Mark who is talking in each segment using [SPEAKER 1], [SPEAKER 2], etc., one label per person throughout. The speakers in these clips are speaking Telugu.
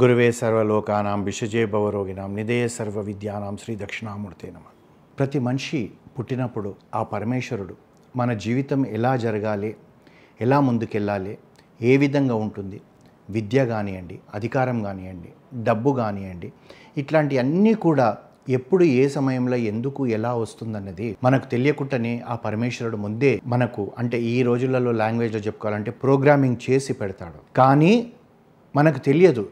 [SPEAKER 1] గురువే సర్వలోకానాం విషజే భవరోగినాం నిదే సర్వ విద్యానాం శ్రీ దక్షిణామూర్తి నమ ప్రతి మనిషి పుట్టినప్పుడు ఆ పరమేశ్వరుడు మన జీవితం ఎలా జరగాలి ఎలా ముందుకెళ్ళాలి ఏ విధంగా ఉంటుంది విద్య కానివ్వండి అధికారం కానివ్వండి డబ్బు కానివ్వండి ఇట్లాంటివన్నీ కూడా ఎప్పుడు ఏ సమయంలో ఎందుకు ఎలా వస్తుందన్నది మనకు తెలియకుండానే ఆ పరమేశ్వరుడు ముందే మనకు అంటే ఈ రోజులలో లాంగ్వేజ్లో చెప్పుకోవాలంటే ప్రోగ్రామింగ్ చేసి పెడతాడు కానీ మనకు తెలియదు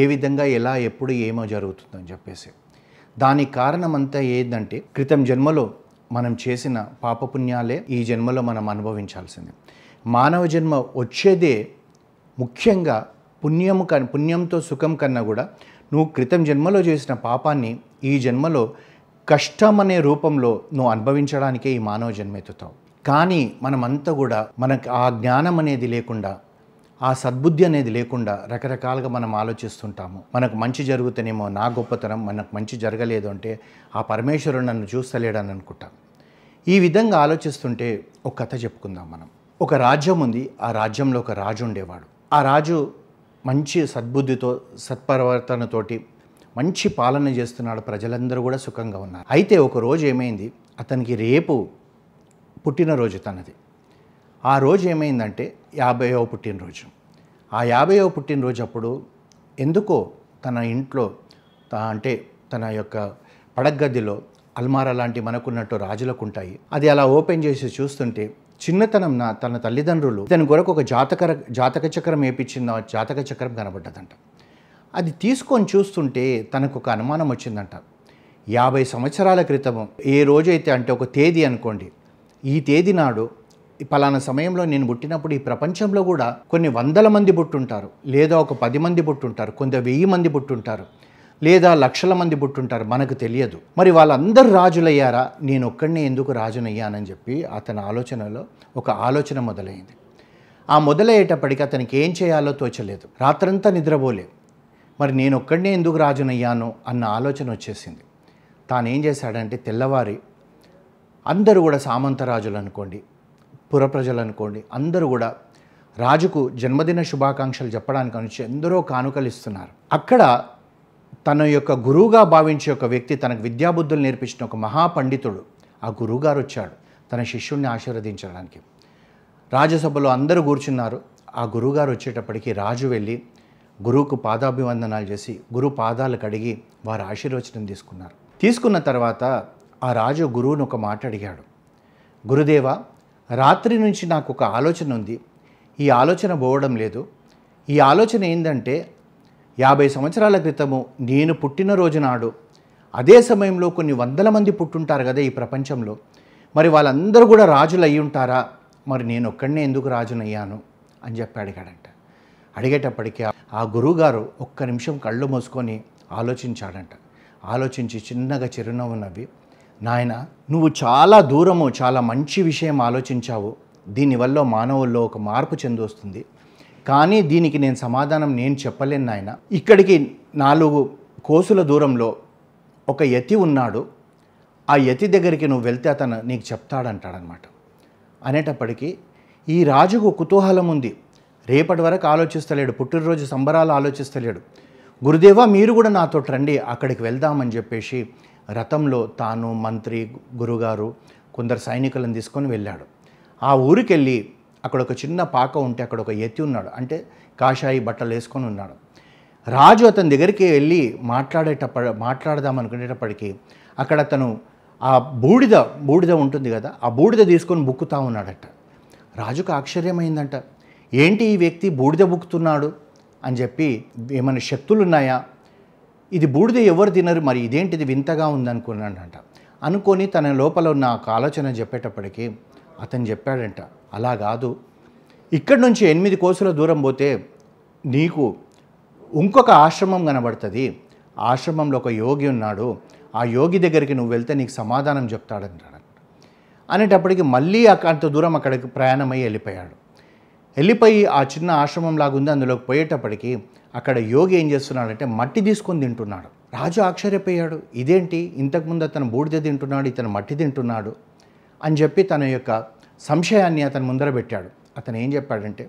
[SPEAKER 1] ఏ విధంగా ఎలా ఎప్పుడు ఏమో జరుగుతుందని చెప్పేసి దానికి కారణమంతా ఏంటంటే క్రితం జన్మలో మనం చేసిన పాపపుణ్యాలే ఈ జన్మలో మనం అనుభవించాల్సింది మానవ జన్మ వచ్చేదే ముఖ్యంగా పుణ్యము క పుణ్యంతో సుఖం కన్నా కూడా నువ్వు క్రితం జన్మలో చేసిన పాపాన్ని ఈ జన్మలో కష్టం అనే రూపంలో నువ్వు అనుభవించడానికే ఈ మానవ జన్మ ఎత్తుతావు కానీ మనమంతా కూడా మనకు ఆ జ్ఞానం అనేది లేకుండా ఆ సద్బుద్ధి అనేది లేకుండా రకరకాలుగా మనం ఆలోచిస్తుంటాము మనకు మంచి జరుగుతనేమో నా గొప్పతనం మనకు మంచి జరగలేదు అంటే ఆ పరమేశ్వరుడు నన్ను చూస్తలేడని అనుకుంటాం ఈ విధంగా ఆలోచిస్తుంటే ఒక కథ చెప్పుకుందాం మనం ఒక రాజ్యం ఉంది ఆ రాజ్యంలో ఒక రాజు ఉండేవాడు ఆ రాజు మంచి సద్బుద్ధితో సత్పరివర్తనతోటి మంచి పాలన చేస్తున్నాడు ప్రజలందరూ కూడా సుఖంగా ఉన్నారు అయితే ఒక రోజు ఏమైంది అతనికి రేపు పుట్టినరోజు తనది ఆ రోజు ఏమైందంటే యాభైవ పుట్టినరోజు ఆ యాభైవ పుట్టినరోజు అప్పుడు ఎందుకో తన ఇంట్లో అంటే తన యొక్క పడగ్గదిలో అల్మారా లాంటి మనకున్నట్టు రాజులకు ఉంటాయి అది అలా ఓపెన్ చేసి చూస్తుంటే చిన్నతనం నా తన తల్లిదండ్రులు దాని కొరకు ఒక జాతక జాతక చక్రం వేపించిన జాతక చక్రం కనబడ్డదంట అది తీసుకొని చూస్తుంటే తనకు ఒక అనుమానం వచ్చిందంట యాభై సంవత్సరాల క్రితం ఏ రోజైతే అంటే ఒక తేదీ అనుకోండి ఈ తేదీ నాడు పలానా సమయంలో నేను పుట్టినప్పుడు ఈ ప్రపంచంలో కూడా కొన్ని వందల మంది పుట్టుంటారు లేదా ఒక పది మంది పుట్టుంటారు కొంత వెయ్యి మంది పుట్టుంటారు లేదా లక్షల మంది పుట్టుంటారు మనకు తెలియదు మరి వాళ్ళందరూ రాజులయ్యారా నేను ఒక్కడినే ఎందుకు రాజునయ్యానని చెప్పి అతని ఆలోచనలో ఒక ఆలోచన మొదలైంది ఆ మొదలయ్యేటప్పటికి అతనికి ఏం చేయాలో తోచలేదు రాత్రంతా నిద్రపోలే మరి నేను ఒక్కడినే ఎందుకు రాజునయ్యాను అన్న ఆలోచన వచ్చేసింది తానేం చేశాడంటే తెల్లవారి అందరూ కూడా సామంతరాజులు అనుకోండి పురప్రజలు అనుకోండి అందరూ కూడా రాజుకు జన్మదిన శుభాకాంక్షలు చెప్పడానికి అనుంచి ఎందరో కానుకలు ఇస్తున్నారు అక్కడ తన యొక్క గురువుగా భావించే ఒక వ్యక్తి తనకు విద్యాబుద్ధులు నేర్పించిన ఒక మహాపండితుడు ఆ గురువుగారు వచ్చాడు తన శిష్యుణ్ణి ఆశీర్వదించడానికి రాజసభలో అందరూ కూర్చున్నారు ఆ గురువుగారు వచ్చేటప్పటికి రాజు వెళ్ళి గురువుకు పాదాభివందనాలు చేసి గురువు పాదాలు కడిగి వారు ఆశీర్వచనం తీసుకున్నారు తీసుకున్న తర్వాత ఆ రాజు గురువును ఒక మాట అడిగాడు గురుదేవ రాత్రి నుంచి నాకు ఒక ఆలోచన ఉంది ఈ ఆలోచన పోవడం లేదు ఈ ఆలోచన ఏంటంటే యాభై సంవత్సరాల క్రితము నేను పుట్టినరోజు నాడు అదే సమయంలో కొన్ని వందల మంది పుట్టుంటారు కదా ఈ ప్రపంచంలో మరి వాళ్ళందరూ కూడా రాజులు అయి ఉంటారా మరి నేను ఒక్కడనే ఎందుకు రాజునయ్యాను అని చెప్పి అడిగాడంట అడిగేటప్పటికి ఆ గురువుగారు ఒక్క నిమిషం కళ్ళు మూసుకొని ఆలోచించాడంట ఆలోచించి చిన్నగా చిరునవ్వు నవ్వి నాయన నువ్వు చాలా దూరము చాలా మంచి విషయం ఆలోచించావు దీనివల్ల మానవుల్లో ఒక మార్పు చెందొస్తుంది కానీ దీనికి నేను సమాధానం నేను చెప్పలేను నాయన ఇక్కడికి నాలుగు కోసుల దూరంలో ఒక యతి ఉన్నాడు ఆ యతి దగ్గరికి నువ్వు వెళ్తే అతను నీకు చెప్తాడంటాడనమాట అనేటప్పటికీ ఈ రాజుకు కుతూహలం ఉంది రేపటి వరకు ఆలోచిస్తలేడు పుట్టినరోజు సంబరాలు ఆలోచిస్తలేడు గురుదేవా మీరు కూడా నాతో రండి అక్కడికి వెళ్దామని చెప్పేసి రథంలో తాను మంత్రి గురుగారు కొందరు సైనికులను తీసుకొని వెళ్ళాడు ఆ ఊరికి వెళ్ళి అక్కడ ఒక చిన్న పాక ఉంటే అక్కడ ఒక ఎత్తి ఉన్నాడు అంటే కాషాయి బట్టలు వేసుకొని ఉన్నాడు రాజు అతని దగ్గరికి వెళ్ళి మాట్లాడేటప్ప మాట్లాడదాం అనుకునేటప్పటికీ అక్కడ అతను ఆ బూడిద బూడిద ఉంటుంది కదా ఆ బూడిద తీసుకొని బుక్కుతా ఉన్నాడట రాజుకు ఆశ్చర్యమైందంట ఏంటి ఈ వ్యక్తి బూడిద బుక్కుతున్నాడు అని చెప్పి ఏమైనా శక్తులు ఉన్నాయా ఇది బూడిద ఎవరు తినరు మరి ఇదేంటిది వింతగా ఉందనుకున్నాడంట అనుకొని తన లోపల ఉన్న ఒక ఆలోచన చెప్పేటప్పటికీ అతను చెప్పాడంట అలా కాదు ఇక్కడి నుంచి ఎనిమిది కోసుల దూరం పోతే నీకు ఇంకొక ఆశ్రమం కనబడుతుంది ఆశ్రమంలో ఒక యోగి ఉన్నాడు ఆ యోగి దగ్గరికి నువ్వు వెళ్తే నీకు సమాధానం చెప్తాడంటాడు అనేటప్పటికి మళ్ళీ అంత దూరం అక్కడికి ప్రయాణమై వెళ్ళిపోయాడు వెళ్ళిపోయి ఆ చిన్న ఆశ్రమం లాగుంది అందులోకి పోయేటప్పటికి అక్కడ యోగి ఏం చేస్తున్నాడంటే మట్టి తీసుకొని తింటున్నాడు రాజు ఆశ్చర్యపోయాడు ఇదేంటి ఇంతకుముందు అతను బూడిద తింటున్నాడు ఇతను మట్టి తింటున్నాడు అని చెప్పి తన యొక్క సంశయాన్ని అతను ముందర పెట్టాడు అతను ఏం చెప్పాడంటే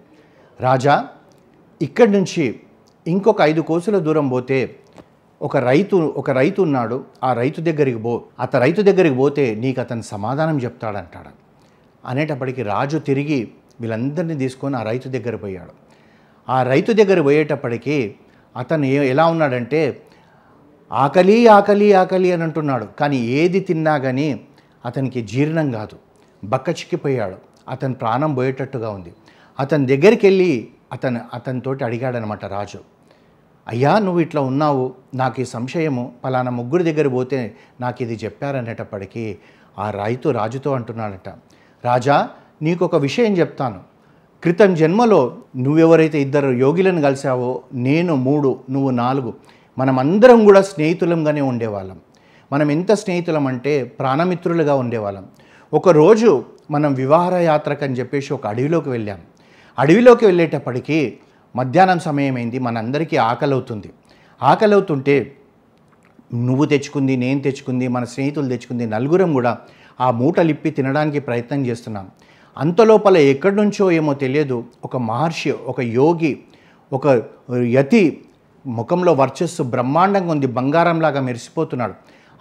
[SPEAKER 1] రాజా ఇక్కడి నుంచి ఇంకొక ఐదు కోసుల దూరం పోతే ఒక రైతు ఒక రైతు ఉన్నాడు ఆ రైతు దగ్గరికి పో అత రైతు దగ్గరికి పోతే నీకు అతను సమాధానం చెప్తాడంటాడు అనేటప్పటికి రాజు తిరిగి వీళ్ళందరినీ తీసుకొని ఆ రైతు దగ్గర పోయాడు ఆ రైతు దగ్గర పోయేటప్పటికీ అతను ఏ ఎలా ఉన్నాడంటే ఆకలి ఆకలి ఆకలి అని అంటున్నాడు కానీ ఏది తిన్నా కానీ అతనికి జీర్ణం కాదు బక్క చిక్కిపోయాడు అతని ప్రాణం పోయేటట్టుగా ఉంది అతని దగ్గరికి వెళ్ళి అతను అతనితోటి అడిగాడనమాట రాజు అయ్యా నువ్వు ఇట్లా ఉన్నావు నాకు ఈ సంశయము పలానా ముగ్గురు దగ్గర పోతే నాకు ఇది చెప్పారనేటప్పటికీ ఆ రైతు రాజుతో అంటున్నాడట రాజా నీకొక విషయం చెప్తాను క్రితం జన్మలో నువ్వెవరైతే ఇద్దరు యోగిలను కలిసావో నేను మూడు నువ్వు నాలుగు మనమందరం కూడా స్నేహితులంగానే ఉండేవాళ్ళం మనం ఎంత స్నేహితులం అంటే ప్రాణమిత్రులుగా ఉండేవాళ్ళం ఒకరోజు మనం వివాహ అని చెప్పేసి ఒక అడవిలోకి వెళ్ళాం అడవిలోకి వెళ్ళేటప్పటికీ మధ్యాహ్నం సమయమైంది మనందరికీ ఆకలి అవుతుంది ఆకలి అవుతుంటే నువ్వు తెచ్చుకుంది నేను తెచ్చుకుంది మన స్నేహితులు తెచ్చుకుంది నలుగురం కూడా ఆ మూటలిప్పి తినడానికి ప్రయత్నం చేస్తున్నాం అంతలోపల ఎక్కడి నుంచో ఏమో తెలియదు ఒక మహర్షి ఒక యోగి ఒక యతి ముఖంలో వర్చస్సు బ్రహ్మాండంగా ఉంది బంగారంలాగా మెరిసిపోతున్నాడు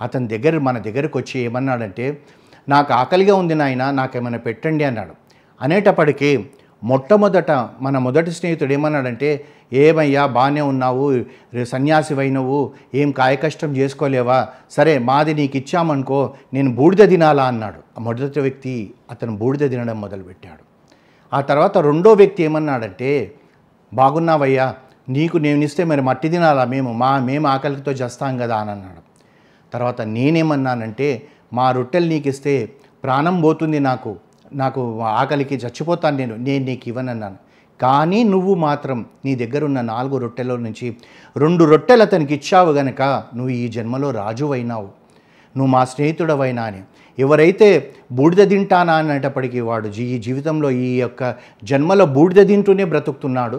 [SPEAKER 1] అతని దగ్గర మన దగ్గరకు వచ్చి ఏమన్నాడంటే నాకు ఆకలిగా ఉంది నాయన నాకేమైనా పెట్టండి అన్నాడు అనేటప్పటికీ మొట్టమొదట మన మొదటి స్నేహితుడు ఏమన్నాడంటే ఏమయ్యా బాగానే ఉన్నావు సన్యాసివైనవు ఏం కాయకష్టం చేసుకోలేవా సరే మాది నీకు ఇచ్చామనుకో నేను బూడిద తినాలా అన్నాడు ఆ మొదటి వ్యక్తి అతను బూడిద తినడం మొదలుపెట్టాడు ఆ తర్వాత రెండో వ్యక్తి ఏమన్నాడంటే బాగున్నావయ్యా నీకు నేను ఇస్తే మరి మట్టి తినాలా మేము మా మేము ఆకలితో చేస్తాం కదా అని అన్నాడు తర్వాత నేనేమన్నానంటే మా రొట్టెలు నీకు ఇస్తే ప్రాణం పోతుంది నాకు నాకు ఆకలికి చచ్చిపోతాను నేను నేను నీకు ఇవ్వనన్నాను కానీ నువ్వు మాత్రం నీ దగ్గరున్న నాలుగు రొట్టెల నుంచి రెండు రొట్టెలు అతనికి ఇచ్చావు గనక నువ్వు ఈ జన్మలో రాజు అయినావు నువ్వు మా స్నేహితుడవైనా అని ఎవరైతే బూడిద తింటానా అనేటప్పటికీ వాడు ఈ జీవితంలో ఈ యొక్క జన్మలో బూడిద తింటూనే బ్రతుకుతున్నాడు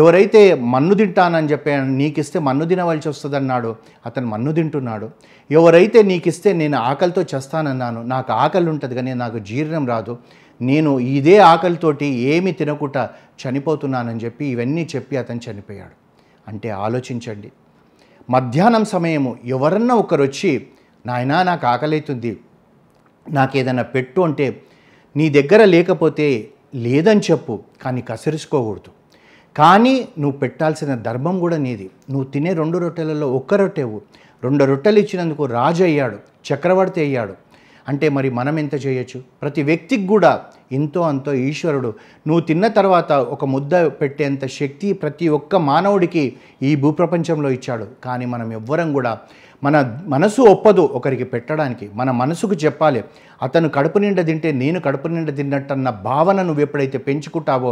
[SPEAKER 1] ఎవరైతే మన్ను తింటానని చెప్పి నీకిస్తే మన్ను తినవలసి వస్తుందన్నాడు అతను మన్ను తింటున్నాడు ఎవరైతే నీకిస్తే నేను ఆకలితో చేస్తానన్నాను నాకు ఆకలి ఉంటుంది కానీ నాకు జీర్ణం రాదు నేను ఇదే ఆకలితోటి ఏమి తినకుండా చనిపోతున్నానని చెప్పి ఇవన్నీ చెప్పి అతను చనిపోయాడు అంటే ఆలోచించండి మధ్యాహ్నం సమయము ఎవరన్నా ఒకరు వచ్చి నాయన నాకు ఆకలవుతుంది నాకు ఏదైనా పెట్టు అంటే నీ దగ్గర లేకపోతే లేదని చెప్పు కానీ కసిరిసుకోకూడదు కానీ నువ్వు పెట్టాల్సిన ధర్మం కూడా నీది నువ్వు తినే రెండు రొట్టెలలో ఒక్క రొట్టెవు రెండు రొట్టెలు ఇచ్చినందుకు రాజు అయ్యాడు చక్రవర్తి అయ్యాడు అంటే మరి మనం ఎంత చేయొచ్చు ప్రతి వ్యక్తికి కూడా ఎంతో అంతో ఈశ్వరుడు నువ్వు తిన్న తర్వాత ఒక ముద్ద పెట్టేంత శక్తి ప్రతి ఒక్క మానవుడికి ఈ భూప్రపంచంలో ఇచ్చాడు కానీ మనం ఎవ్వరం కూడా మన మనసు ఒప్పదు ఒకరికి పెట్టడానికి మన మనసుకు చెప్పాలి అతను కడుపు నిండా తింటే నేను కడుపు నిండా తిన్నట్టన్న భావన నువ్వు ఎప్పుడైతే పెంచుకుంటావో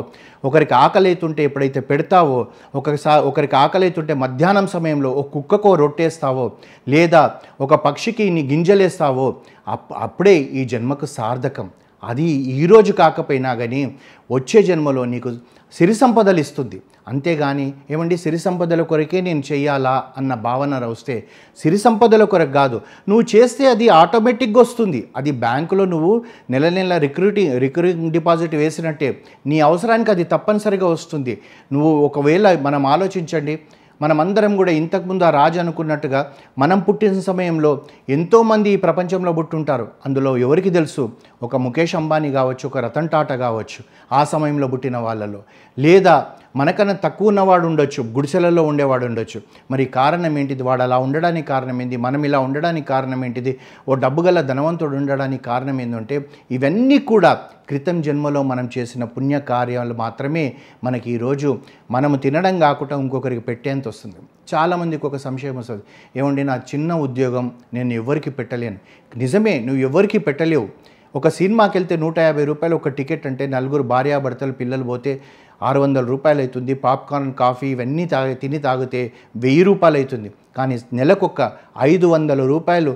[SPEAKER 1] ఒకరికి ఆకలైతుంటే ఎప్పుడైతే పెడతావో ఒకసారి ఒకరికి ఆకలైతుంటే మధ్యాహ్నం సమయంలో ఒక కుక్కకో రొట్టేస్తావో లేదా ఒక పక్షికి నీ గింజలేస్తావో అప్పుడే ఈ జన్మకు సార్థకం అది ఈరోజు కాకపోయినా కానీ వచ్చే జన్మలో నీకు సిరి సంపదలు ఇస్తుంది అంతేగాని ఏమండి సిరి సంపదల కొరకే నేను చేయాలా అన్న భావన వస్తే సిరి సంపదల కొరకు కాదు నువ్వు చేస్తే అది ఆటోమేటిక్గా వస్తుంది అది బ్యాంకులో నువ్వు నెల నెల రిక్రూటింగ్ రికరింగ్ డిపాజిట్ వేసినట్టే నీ అవసరానికి అది తప్పనిసరిగా వస్తుంది నువ్వు ఒకవేళ మనం ఆలోచించండి మనమందరం కూడా ఇంతకుముందు ఆ రాజు అనుకున్నట్టుగా మనం పుట్టిన సమయంలో ఎంతోమంది ఈ ప్రపంచంలో పుట్టుంటారు అందులో ఎవరికి తెలుసు ఒక ముఖేష్ అంబానీ కావచ్చు ఒక రతన్ టాటా కావచ్చు ఆ సమయంలో పుట్టిన వాళ్ళలో లేదా మనకన్నా తక్కువ ఉన్నవాడు ఉండొచ్చు గుడిసెలలో ఉండేవాడు ఉండొచ్చు మరి కారణం ఏంటిది వాడు అలా ఉండడానికి కారణం ఏంటి మనం ఇలా ఉండడానికి కారణం ఏంటిది ఓ డబ్బు గల ధనవంతుడు ఉండడానికి కారణం ఏంటంటే ఇవన్నీ కూడా క్రితం జన్మలో మనం చేసిన పుణ్య కార్యాలు మాత్రమే మనకి ఈరోజు మనము తినడం కాకుండా ఇంకొకరికి పెట్టేంత వస్తుంది చాలామందికి ఒక సంశయం వస్తుంది ఏమండి నా చిన్న ఉద్యోగం నేను ఎవరికి పెట్టలేను నిజమే నువ్వు ఎవరికి పెట్టలేవు ఒక సినిమాకి వెళ్తే నూట యాభై రూపాయలు ఒక టికెట్ అంటే నలుగురు భార్యాభర్తలు పిల్లలు పోతే ఆరు వందల రూపాయలు అవుతుంది పాప్కార్న్ కాఫీ ఇవన్నీ తాగి తిని తాగితే వెయ్యి రూపాయలు అవుతుంది కానీ నెలకొక ఐదు వందల రూపాయలు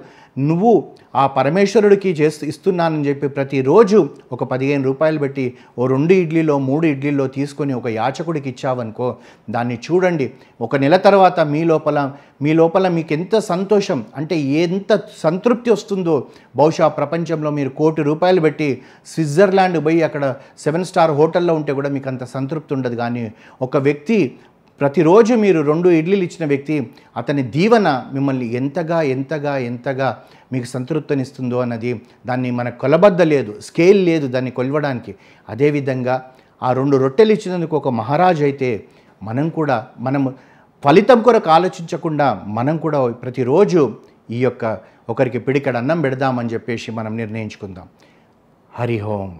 [SPEAKER 1] నువ్వు ఆ పరమేశ్వరుడికి చేస్తూ ఇస్తున్నానని చెప్పి ప్రతిరోజు ఒక పదిహేను రూపాయలు పెట్టి ఓ రెండు ఇడ్లీలో మూడు ఇడ్లీలో తీసుకొని ఒక యాచకుడికి ఇచ్చావనుకో దాన్ని చూడండి ఒక నెల తర్వాత మీ లోపల మీ లోపల మీకు ఎంత సంతోషం అంటే ఎంత సంతృప్తి వస్తుందో బహుశా ప్రపంచంలో మీరు కోటి రూపాయలు పెట్టి స్విట్జర్లాండ్ పోయి అక్కడ సెవెన్ స్టార్ హోటల్లో ఉంటే కూడా మీకు అంత సంతృప్తి ఉండదు కానీ ఒక వ్యక్తి ప్రతిరోజు మీరు రెండు ఇడ్లీలు ఇచ్చిన వ్యక్తి అతని దీవన మిమ్మల్ని ఎంతగా ఎంతగా ఎంతగా మీకు సంతృప్తినిస్తుందో అన్నది దాన్ని మన కొలబద్ద లేదు స్కేల్ లేదు దాన్ని కొలవడానికి అదేవిధంగా ఆ రెండు రొట్టెలు ఇచ్చినందుకు ఒక మహారాజు అయితే మనం కూడా మనం ఫలితం కొరకు ఆలోచించకుండా మనం కూడా ప్రతిరోజు ఈ యొక్క ఒకరికి పిడికడ అన్నం పెడదామని చెప్పేసి మనం నిర్ణయించుకుందాం హరిహోం